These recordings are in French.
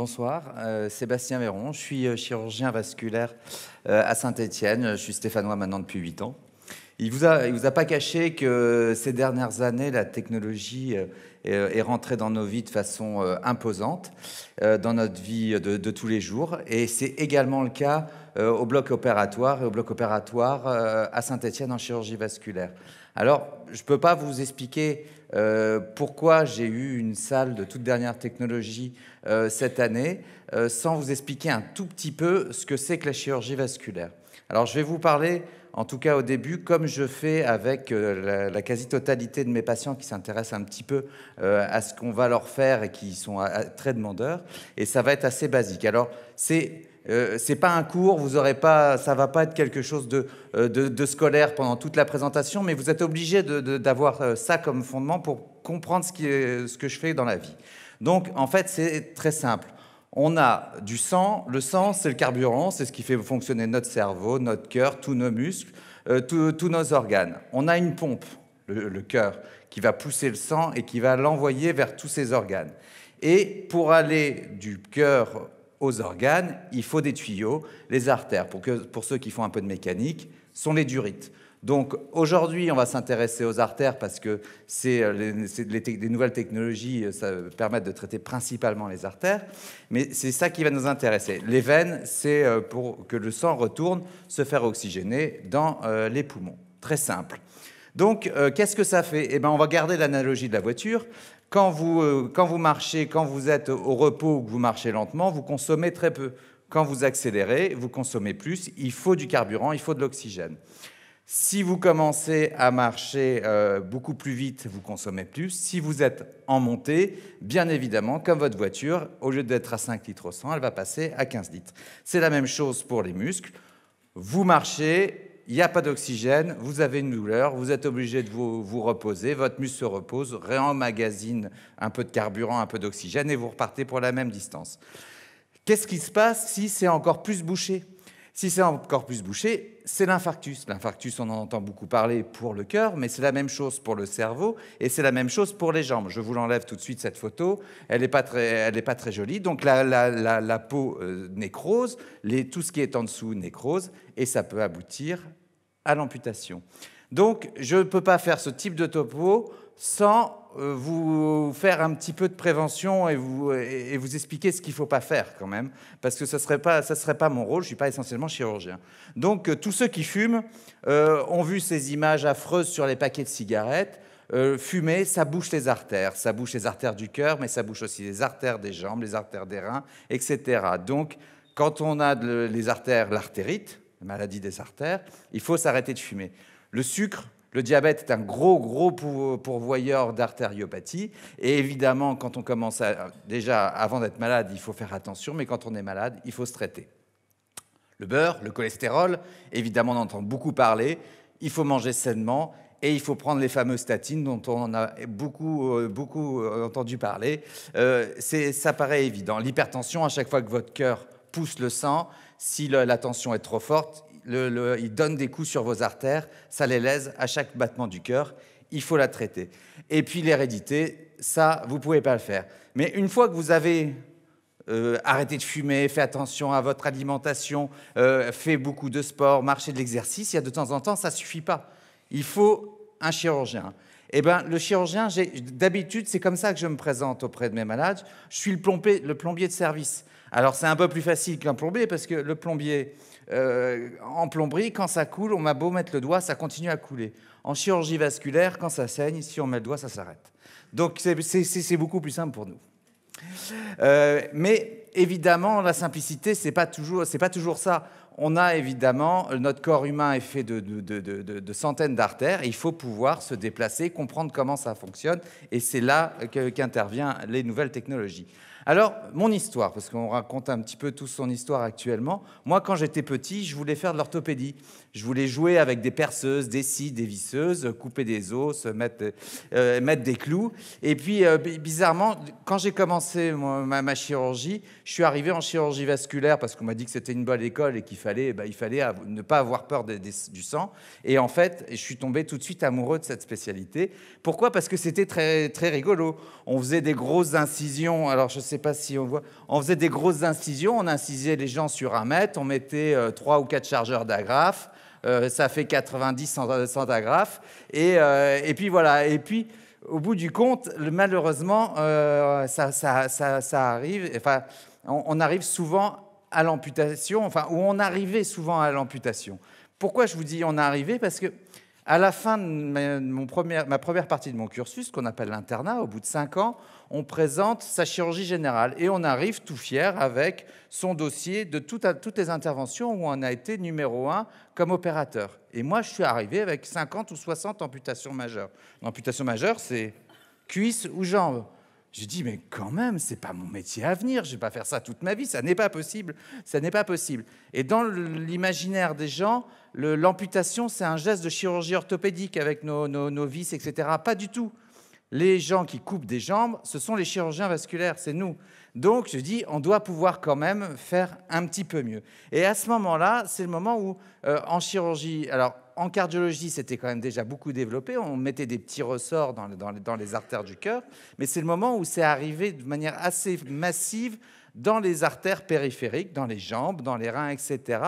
Bonsoir, euh, Sébastien Véron, je suis euh, chirurgien vasculaire euh, à Saint-Étienne, je suis stéphanois maintenant depuis 8 ans. Il ne vous, a, pas caché que ces dernières années, la technologie est, rentrée dans nos vies de façon imposante, dans notre vie de, de tous les jours. Et c'est également le cas au bloc opératoire et au bloc opératoire à Saint-Étienne en chirurgie vasculaire. Alors, je ne peux pas vous expliquer euh, pourquoi j'ai eu une salle de toute dernière technologie euh, cette année, euh, sans vous expliquer un tout petit peu ce que c'est que la chirurgie vasculaire. Alors je vais vous parler, en tout cas au début, comme je fais avec la, quasi-totalité de mes patients qui s'intéressent un petit peu à ce qu'on va leur faire et qui sont très demandeurs, et ça va être assez basique. Alors c'est ce euh, c'est pas un cours, vous aurez pas, ça va pas être quelque chose de, euh, scolaire pendant toute la présentation, mais vous êtes obligé d'avoir euh, ça comme fondement pour comprendre ce, qui est, ce que je fais dans la vie. Donc, en fait, c'est très simple. On a du sang, le sang, c'est le carburant, c'est ce qui fait fonctionner notre cerveau, notre cœur, tous nos muscles, tous nos organes. On a une pompe, le, le cœur, qui va pousser le sang et qui va l'envoyer vers tous ses organes. Et pour aller du cœur aux organes, il faut des tuyaux. Les artères, pour, pour ceux qui font un peu de mécanique, sont les durites. Donc aujourd'hui, on va s'intéresser aux artères parce que c'est euh, les, nouvelles technologies euh, ça permettent de traiter principalement les artères, mais c'est ça qui va nous intéresser. Les veines, c'est euh, pour que le sang retourne se faire oxygéner dans les poumons. Très simple. Donc, euh, qu'est-ce que ça fait Eh bien, on va garder l'analogie de la voiture. Euh, quand vous, marchez, quand vous êtes au repos ou que vous marchez lentement, vous consommez très peu. Quand vous accélérez, vous consommez plus. Il faut du carburant, il faut de l'oxygène. Si vous commencez à marcher euh, beaucoup plus vite, vous consommez plus. Si vous êtes en montée, bien évidemment, comme votre voiture, au lieu d'être à 5 litres au 100, elle va passer à 15 litres. C'est la même chose pour les muscles. Vous marchez, il n'y a pas d'oxygène, vous avez une douleur, vous êtes obligé de vous, reposer, votre muscle se repose, réemmagasine un peu de carburant, un peu d'oxygène, et vous repartez pour la même distance. Qu'est-ce qui se passe si c'est encore plus bouché Si c'est encore plus bouché, c'est l'infarctus. L'infarctus, on en entend beaucoup parler pour le cœur, mais c'est la même chose pour le cerveau, et c'est la même chose pour les jambes. Je vous l'enlève tout de suite, cette photo, elle n'est pas, très, pas très jolie. Donc la, peau euh, nécrose, les, tout ce qui est en dessous nécrose, et ça peut aboutir à l'amputation. Donc, je ne peux pas faire ce type de topo sans euh, vous faire un petit peu de prévention et vous, et vous expliquer ce qu'il ne faut pas faire quand même, parce que ce ne serait, pas, serait pas mon rôle, je ne suis pas essentiellement chirurgien. Donc euh, tous ceux qui fument euh, ont vu ces images affreuses sur les paquets de cigarettes. fumer, ça bouche les artères, ça bouche les artères du cœur, mais ça bouche aussi les artères des jambes, les artères des reins, etc. Donc quand on a les artères, l'artérite, la maladie des artères, il faut s'arrêter de fumer. Le sucre, le diabète est un gros, gros pourvoyeur d'artériopathie. Et évidemment, quand on commence à, déjà avant d'être malade, il faut faire attention, mais quand on est malade, il faut se traiter. Le beurre, le cholestérol, évidemment, on entend beaucoup parler. Il faut manger sainement et il faut prendre les fameuses statines dont on a beaucoup, euh, beaucoup euh, entendu parler. Euh, ça paraît évident. L'hypertension, à chaque fois que votre cœur pousse le sang, si la tension est trop forte, il donne des coups sur vos artères, ça les lèse à chaque battement du cœur, il faut la traiter. Et puis l'hérédité, ça, vous ne pouvez pas le faire. Mais une fois que vous avez euh, arrêté de fumer, fait attention à votre alimentation, euh, fait beaucoup de sport, marché de l'exercice, il y a de temps en temps, ça ne suffit pas. Il faut un chirurgien. Eh bien, le chirurgien, d'habitude, c'est comme ça que je me présente auprès de mes malades. Je suis le plombier, le plombier de service. Alors c'est un peu plus facile qu'un plombier parce que le plombier, euh, en plomberie, quand ça coule, on a beau mettre le doigt, ça continue à couler. En chirurgie vasculaire, quand ça saigne, si on met le doigt, ça s'arrête. Donc c'est beaucoup plus simple pour nous. Euh, mais évidemment, la simplicité, c'est pas toujours, pas toujours ça. On a évidemment, notre corps humain est fait de centaines d'artères. Il faut pouvoir se déplacer, comprendre comment ça fonctionne, et c'est là qu'interviennent les nouvelles technologies. Alors, mon histoire, parce qu'on raconte un petit peu toute son histoire actuellement. Moi, quand j'étais petit, je voulais faire de l'orthopédie. Je voulais jouer avec des perceuses, des scies, des visseuses, couper des os, mettre, euh, des clous. Et puis, euh, bizarrement, quand j'ai commencé ma, chirurgie, je suis arrivé en chirurgie vasculaire parce qu'on m'a dit que c'était une bonne école et qu'il fallait, bah, il fallait ne pas avoir peur du sang. Et en fait, je suis tombé tout de suite amoureux de cette spécialité. Pourquoi Parce que c'était très, très rigolo. On faisait des grosses incisions. Alors, je sais pas si on voit. On faisait des grosses incisions, on incisait les gens sur un mètre, on mettait euh, trois ou quatre chargeurs d'agrafes, euh, ça fait 90 100 agrafes, et, puis voilà. Et puis, au bout du compte, malheureusement, euh, ça, arrive. Enfin, on, arrive souvent à l'amputation, enfin, où on arrivait souvent à l'amputation. Pourquoi je vous dis on arrivait Parce que à la fin de ma première partie de mon cursus, qu'on appelle l'internat, au bout de cinq ans, on présente sa chirurgie générale et on arrive tout fier avec son dossier de toutes les interventions où on a été numéro un comme opérateur. Et moi, je suis arrivé avec 50 ou 60 amputations majeures. L'amputation majeure, c'est cuisse ou jambe. J'ai dit, mais quand même, ce n'est pas mon métier à venir, je ne vais pas faire ça toute ma vie, ça n'est pas possible, ça n'est pas possible. Et dans l'imaginaire des gens, l'amputation, c'est un geste de chirurgie orthopédique avec nos, nos, vis, etc. Pas du tout. Les gens qui coupent des jambes, ce sont les chirurgiens vasculaires, c'est nous. Donc, je dis, on doit pouvoir quand même faire un petit peu mieux. Et à ce moment-là, c'est le moment où, euh, en chirurgie, alors en cardiologie, c'était quand même déjà beaucoup développé. On mettait des petits ressorts dans les, artères du cœur. Mais c'est le moment où c'est arrivé de manière assez massive dans les artères périphériques, dans les jambes, dans les reins, etc.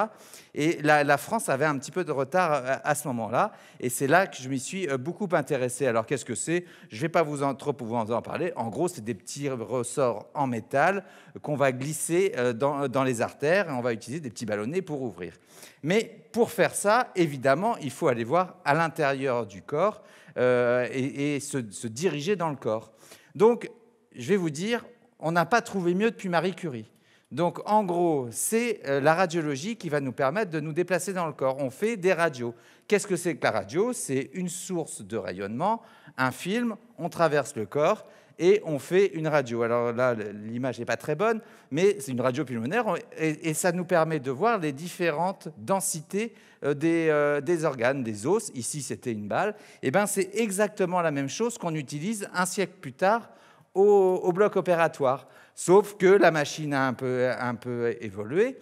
Et la, France avait un petit peu de retard euh, à, ce moment-là. Et c'est là que je m'y suis euh, beaucoup intéressé. Alors qu'est-ce que c'est Je ne vais pas vous en, trop vous en parler. En gros, c'est des petits ressorts en métal qu'on va glisser euh, dans, les artères et on va utiliser des petits ballonnets pour ouvrir. Mais pour faire ça, évidemment, il faut aller voir à l'intérieur du corps et, se, se, diriger dans le corps. Donc, je vais vous dire, on n'a pas trouvé mieux depuis Marie Curie. Donc en gros, c'est euh, la radiologie qui va nous permettre de nous déplacer dans le corps. On fait des radios. Qu'est-ce que c'est que la radio C'est une source de rayonnement, un film, on traverse le corps et on fait une radio. Alors là, l'image n'est pas très bonne, mais c'est une radio pulmonaire et, ça nous permet de voir les différentes densités euh, euh, des, organes, des os. Ici, c'était une balle. Et eh ben, c'est exactement la même chose qu'on utilise un siècle plus tard au, bloc opératoire. Sauf que la machine a un peu, évolué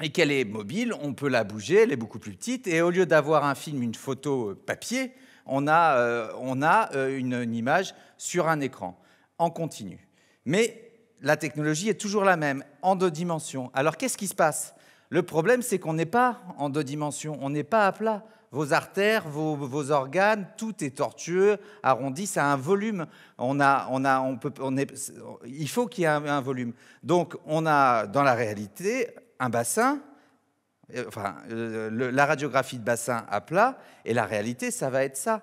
et qu'elle est mobile, on peut la bouger, elle est beaucoup plus petite. Et au lieu d'avoir un film, une photo euh, papier, on a, euh, euh, une, image sur un écran, en continu. Mais la technologie est toujours la même, en deux dimensions. Alors qu'est-ce qui se passe Le problème, c'est qu'on n'est pas en deux dimensions, on n'est pas à plat vos artères, vos, organes, tout est tortueux, arrondi, ça a un volume. il faut qu'il y ait un, volume. Donc on a dans la réalité un bassin, euh, enfin euh, la radiographie de bassin à plat, et la réalité, ça va être ça.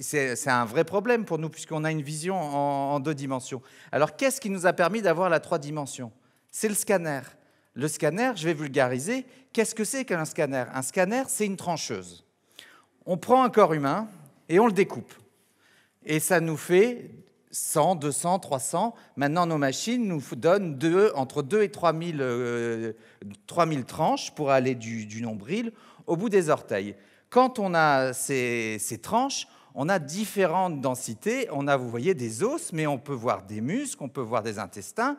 C'est un vrai problème pour nous puisqu'on a une vision en deux dimensions. Alors qu'est-ce qui nous a permis d'avoir la trois dimensions C'est le scanner. Le scanner, je vais vulgariser, qu'est-ce que c'est qu'un scanner Un scanner, c'est une trancheuse on prend un corps humain et on le découpe. Et ça nous fait 100, 200, 300. Maintenant, nos machines nous donnent entre 2 et 3000 euh, tranches pour aller du, nombril au bout des orteils. Quand on a ces, ces tranches, on a différentes densités. On a, vous voyez, des os, mais on peut voir des muscles, on peut voir des intestins.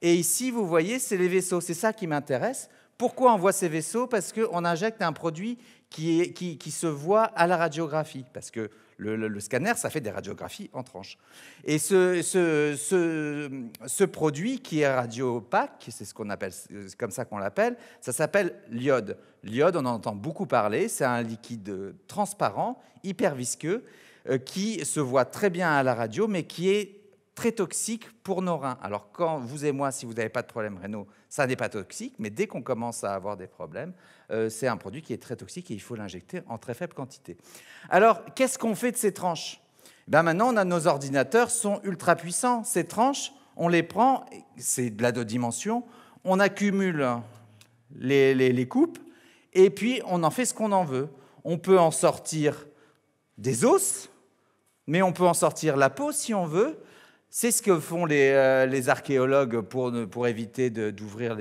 Et ici, vous voyez, c'est les vaisseaux. C'est ça qui m'intéresse. Pourquoi on voit ces vaisseaux Parce qu'on injecte un produit qui, qui, se voit à la radiographie, parce que le, scanner, ça fait des radiographies en tranches. Et ce, ce, produit qui est radio opaque, c'est ce comme ça qu'on l'appelle, ça s'appelle l'iode. L'iode, on en entend beaucoup parler, c'est un liquide transparent, hyper visqueux, euh, qui se voit très bien à la radio, mais qui est très toxique pour nos reins. Alors quand vous et moi, si vous n'avez pas de problème rénaux, ça n'est pas toxique, mais dès qu'on commence à avoir des problèmes, euh, c'est un produit qui est très toxique et il faut l'injecter en très faible quantité. Alors qu'est-ce qu'on fait de ces tranches ben Maintenant, nos ordinateurs sont ultra puissants. Ces tranches, on les prend, c'est de la deux dimensions, on accumule les, les, les coupes et puis on en fait ce qu'on en veut. On peut en sortir des os, mais on peut en sortir la peau si on veut. C'est ce que font les, euh, archéologues pour, éviter d'ouvrir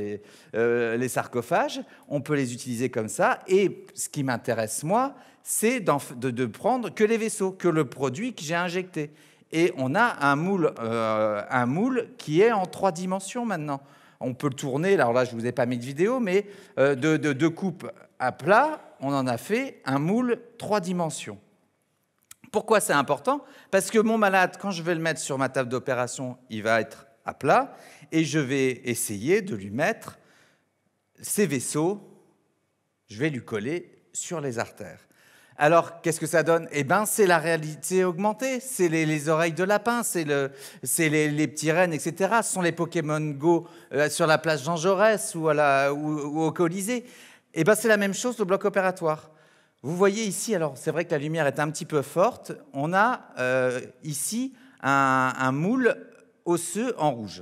euh, les, sarcophages. On peut les utiliser comme ça. Et ce qui m'intéresse, moi, c'est de, de, prendre que les vaisseaux, que le produit que j'ai injecté. Et on a un moule, euh, qui est en trois dimensions maintenant. On peut le tourner, alors là je ne vous ai pas mis de vidéo, mais de, de, de à plat, on en a fait un moule trois dimensions. Pourquoi c'est important Parce que mon malade, quand je vais le mettre sur ma table d'opération, il va être à plat et je vais essayer de lui mettre ses vaisseaux, je vais lui coller sur les artères. Alors, qu'est-ce que ça donne Eh bien, c'est la réalité augmentée, c'est les, oreilles de lapin, c'est le, les, les, petits rennes, etc. Ce sont les Pokémon Go euh, sur la place Jean Jaurès ou, au Colisée. Eh bien, c'est la même chose au bloc opératoire. Vous voyez ici, alors c'est vrai que la lumière est un petit peu forte, on a euh, ici un, moule osseux en rouge.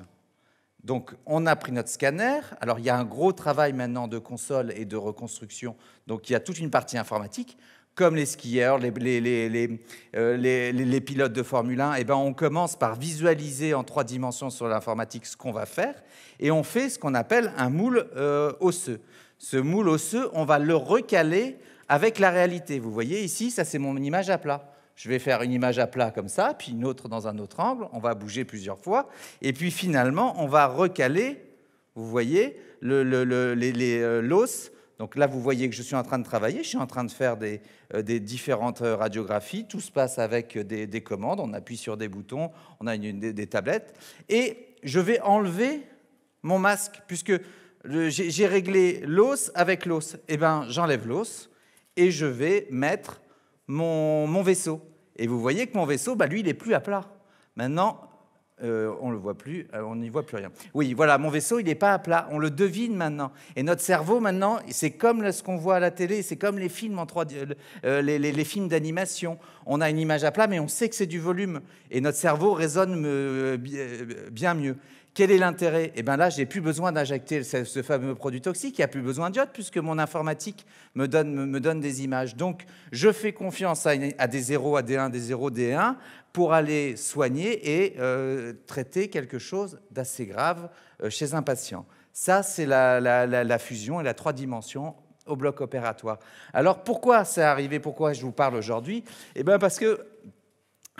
Donc on a pris notre scanner, alors il y a un gros travail maintenant de console et de reconstruction, donc il y a toute une partie informatique, comme les skieurs, les, les, les, euh, pilotes de Formule 1, et eh ben on commence par visualiser en trois dimensions sur l'informatique ce qu'on va faire, et on fait ce qu'on appelle un moule euh, osseux. Ce moule osseux, on va le recaler avec la réalité. Vous voyez ici, ça c'est mon image à plat. Je vais faire une image à plat comme ça, puis une autre dans un autre angle, on va bouger plusieurs fois, et puis finalement on va recaler, vous voyez, l'os. Le, les, les, euh, donc là, vous voyez que je suis en train de travailler, je suis en train de faire des, euh, des différentes euh, radiographies, tout se passe avec des, commandes, on appuie sur des boutons, on a une, des, des tablettes, et je vais enlever mon masque, puisque j'ai réglé l'os avec l'os. Eh bien, j'enlève l'os, et je vais mettre mon, mon vaisseau. Et vous voyez que mon vaisseau, bah, lui, il est plus à plat. Maintenant, euh, on ne le voit plus, euh, on n'y voit plus rien. Oui, voilà, mon vaisseau, il n'est pas à plat, on le devine maintenant. Et notre cerveau, maintenant, c'est comme ce qu'on voit à la télé, c'est comme les films en euh, les, les, les, films d'animation. On a une image à plat, mais on sait que c'est du volume. Et notre cerveau résonne bien mieux. Quel est l'intérêt Eh bien là, j'ai plus besoin d'injecter ce, fameux produit toxique, il n'y a plus besoin d'iode puisque mon informatique me donne, me donne, des images. Donc, je fais confiance à, des 0, à des 1, des 0, des 1 pour aller soigner et euh, traiter quelque chose d'assez grave euh, chez un patient. Ça, c'est la, la, la fusion et la trois dimensions au bloc opératoire. Alors pourquoi c'est arrivé Pourquoi je vous parle aujourd'hui Eh bien parce que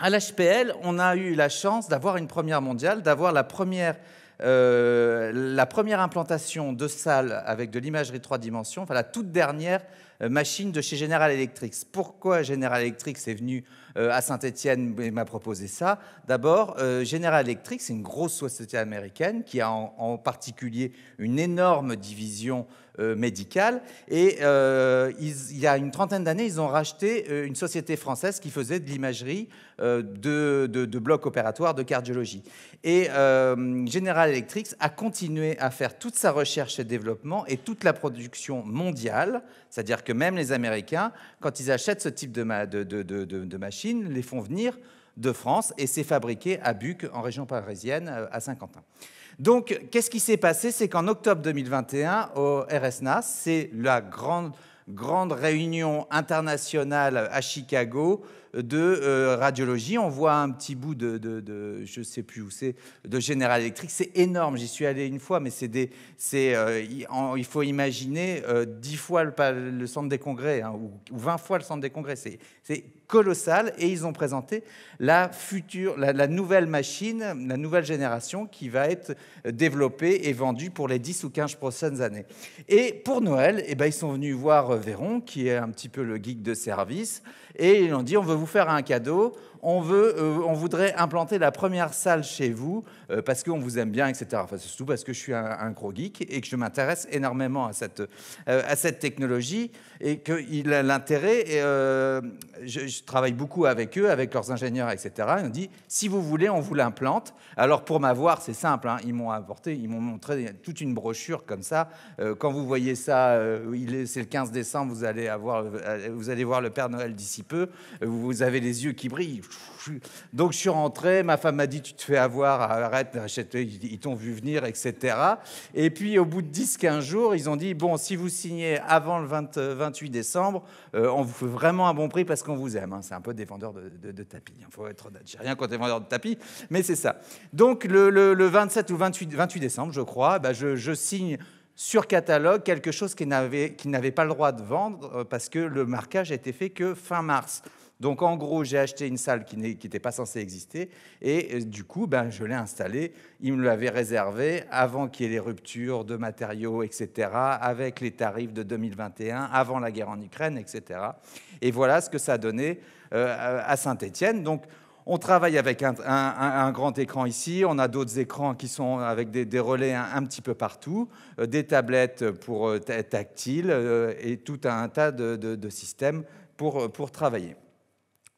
à l'HPL, on a eu la chance d'avoir une première mondiale, d'avoir la première, euh, la première implantation de salle avec de l'imagerie trois dimensions, enfin la toute dernière euh, machine de chez General Electric. Pourquoi General Electric est venu euh, à Saint-Etienne et m'a proposé ça D'abord, General Electric, c'est une grosse société américaine qui a en, en particulier une énorme division euh, médical Et euh, il y a une trentaine d'années, ils ont racheté euh, une société française qui faisait de l'imagerie de, de, blocs opératoires, de cardiologie. Et General Electric a continué à faire toute sa recherche et développement et toute la production mondiale, c'est-à-dire que même les Américains, quand ils achètent ce type de, ma de, de, de machines, les font venir de France et c'est fabriqué à Buc, en région parisienne, à Saint-Quentin. Donc, qu'est-ce qui s'est passé C'est qu'en octobre 2021, au RSNAS, c'est la grande, grande réunion internationale à Chicago de euh, radiologie. On voit un petit bout de, je ne sais plus où c'est, de General Electric. C'est énorme. J'y suis allé une fois, mais c'est des, c'est, euh, il faut imaginer euh, dix fois le, centre des congrès hein, ou, 20 fois le centre des congrès. C'est, colossal et ils ont présenté la, future, la, nouvelle machine, la nouvelle génération qui va être développée et vendue pour les 10 ou 15 prochaines années. Et pour Noël, eh ben, ils sont venus voir Véron, qui est un petit peu le geek de service, et ils ont dit on veut vous faire un cadeau, on, veut, euh, on voudrait implanter la première salle chez vous euh, parce qu'on vous aime bien, etc. Enfin, c'est surtout parce que je suis un, gros geek et que je m'intéresse énormément à cette, euh, à cette technologie et que l'intérêt, et je, je travaille beaucoup avec eux, avec leurs ingénieurs, etc. Ils ont dit, si vous voulez, on vous l'implante. Alors pour m'avoir, c'est simple, hein. ils m'ont apporté, ils m'ont montré toute une brochure comme ça. Euh, quand vous voyez ça, euh, c'est le 15 décembre, vous allez, avoir, euh, vous allez voir le Père Noël d'ici peu, vous avez les yeux qui brillent. Donc je suis rentré, ma femme m'a dit, tu te fais avoir, arrête, ils t'ont vu venir, etc. Et puis au bout de 10-15 jours, ils ont dit, bon, si vous signez avant le 28 décembre, on vous fait vraiment un bon prix parce qu'on vous aime. Hein. C'est un peu des de, de, tapis. Il hein. faut être honnête. J'ai rien contre vendeur de tapis, mais c'est ça. Donc, le, 27 ou 28, décembre, je crois, bah, je, je signe sur catalogue quelque chose qui n'avait pas le droit de vendre euh, parce que le marquage a été fait que fin mars. Donc en gros, j'ai acheté une salle qui n'était pas censée exister et euh, du coup, ben, je l'ai installée. il me l'avait réservée avant qu'il y ait les ruptures de matériaux, etc., avec les tarifs de 2021, avant la guerre en Ukraine, etc. Et voilà ce que ça a donné euh, à Saint-Étienne. Donc on travaille avec un, grand écran ici, on a d'autres écrans qui sont avec des, relais un, petit peu partout, euh, des tablettes pour être tactiles et tout un tas de, systèmes pour travailler.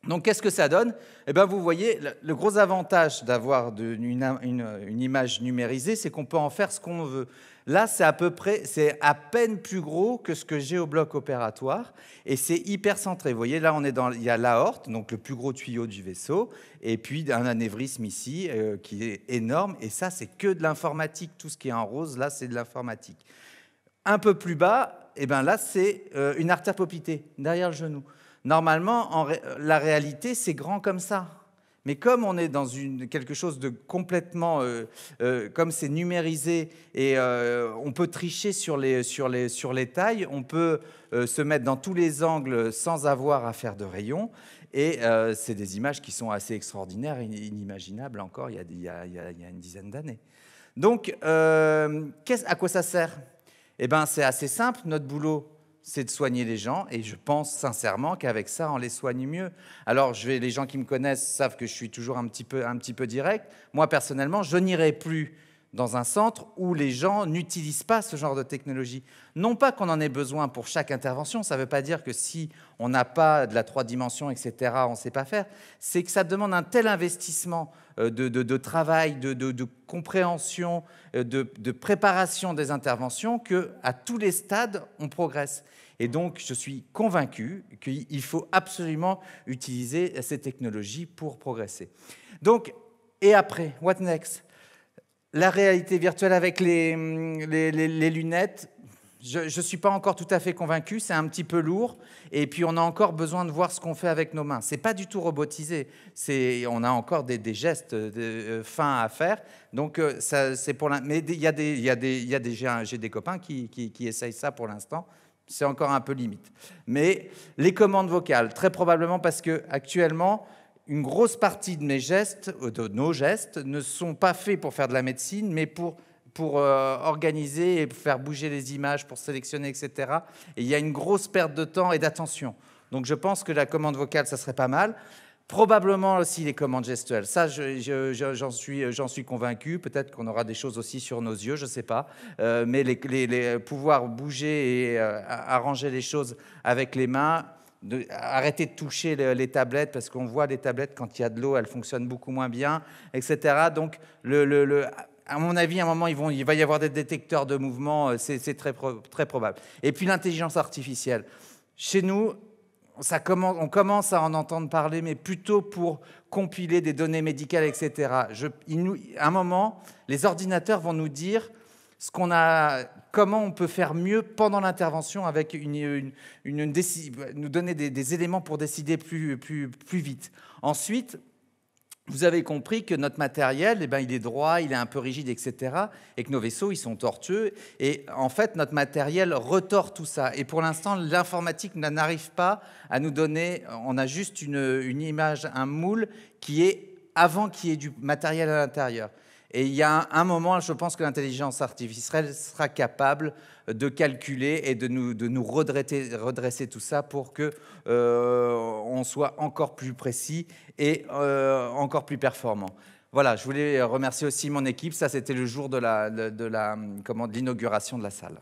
Donc qu'est-ce que ça donne Eh bien vous voyez, le gros avantage d'avoir une, image numérisée, c'est qu'on peut en faire ce qu'on veut. Là, c'est à peu près, c'est à peine plus gros que ce que j'ai au bloc opératoire, et c'est hyper centré. Vous voyez, là, on est dans, il y a l'aorte, donc le plus gros tuyau du vaisseau, et puis un anévrisme ici euh, qui est énorme. Et ça, c'est que de l'informatique. Tout ce qui est en rose, là, c'est de l'informatique. Un peu plus bas, eh ben là, c'est euh, une artère popitée derrière le genou. Normalement, en, euh, la réalité, c'est grand comme ça. Mais comme on est dans une, quelque chose de complètement, euh, euh, comme c'est numérisé et on peut tricher sur les, sur les, sur les tailles, on peut se mettre dans tous les angles sans avoir à faire de rayons. Et c'est des images qui sont assez extraordinaires, inimaginables encore il y a, il y a, il y a une dizaine d'années. Donc, à quoi ça sert Eh bien, c'est assez simple, notre boulot c'est de soigner les gens et je pense sincèrement qu'avec ça, on les soigne mieux. Alors, je vais, les gens qui me connaissent savent que je suis toujours un petit peu, un petit peu direct. Moi, personnellement, je n'irai plus dans un centre où les gens n'utilisent pas ce genre de technologie. Non pas qu'on en ait besoin pour chaque intervention, ça ne veut pas dire que si on n'a pas de la trois dimensions, etc., on ne sait pas faire, c'est que ça demande un tel investissement euh, de, travail, de, de, compréhension, euh, de, préparation des interventions, que, à tous les stades, on progresse. Et donc, je suis convaincu qu'il faut absolument utiliser ces technologies pour progresser. Donc, et après, what next la réalité virtuelle avec les, lunettes, je ne suis pas encore tout à fait convaincu, c'est un petit peu lourd, et puis on a encore besoin de voir ce qu'on fait avec nos mains. Ce n'est pas du tout robotisé, on a encore des, gestes euh, de, euh, fins à faire, donc euh, c'est pour Mais il y a des, j'ai des copains qui, essayent ça pour l'instant, c'est encore un peu limite. Mais les commandes vocales, très probablement parce qu'actuellement... actuellement, une grosse partie de mes gestes, euh, de nos gestes, ne sont pas faits pour faire de la médecine, mais pour, pour euh, organiser et faire bouger les images, pour sélectionner, etc. Et il y a une grosse perte de temps et d'attention. Donc je pense que la commande vocale, ça serait pas mal. Probablement aussi les commandes gestuelles. Ça, j'en suis, convaincu. Peut-être qu'on aura des choses aussi sur nos yeux, je ne sais pas. Euh, mais les, pouvoir bouger et arranger les choses avec les mains, arrêter de toucher les, tablettes parce qu'on voit les tablettes quand il y a de l'eau, elles fonctionnent beaucoup moins bien, etc. Donc, le, à mon avis, à un moment, ils vont, il va y avoir des détecteurs de mouvement, euh, c'est très, très probable. Et puis l'intelligence artificielle. Chez nous, ça on commence à en entendre parler, mais plutôt pour compiler des données médicales, etc. Je, nous, à un moment, les ordinateurs vont nous dire ce qu'on a comment on peut faire mieux pendant l'intervention avec une, nous donner des, éléments pour décider plus, plus, plus vite. Ensuite, vous avez compris que notre matériel, eh ben, il est droit, il est un peu rigide, etc. Et que nos vaisseaux, ils sont tortueux. Et en fait, notre matériel retort tout ça. Et pour l'instant, l'informatique n'arrive pas à nous donner. On a juste une, une image, un moule qui est avant qu'il y ait du matériel à l'intérieur. Et il y a un moment, je pense que l'intelligence artificielle sera capable de calculer et de nous, de nous redresser, tout ça pour que euh, on soit encore plus précis et euh, encore plus performant. Voilà, je voulais remercier aussi mon équipe. Ça, c'était le jour de l'inauguration la, de, de, de la salle.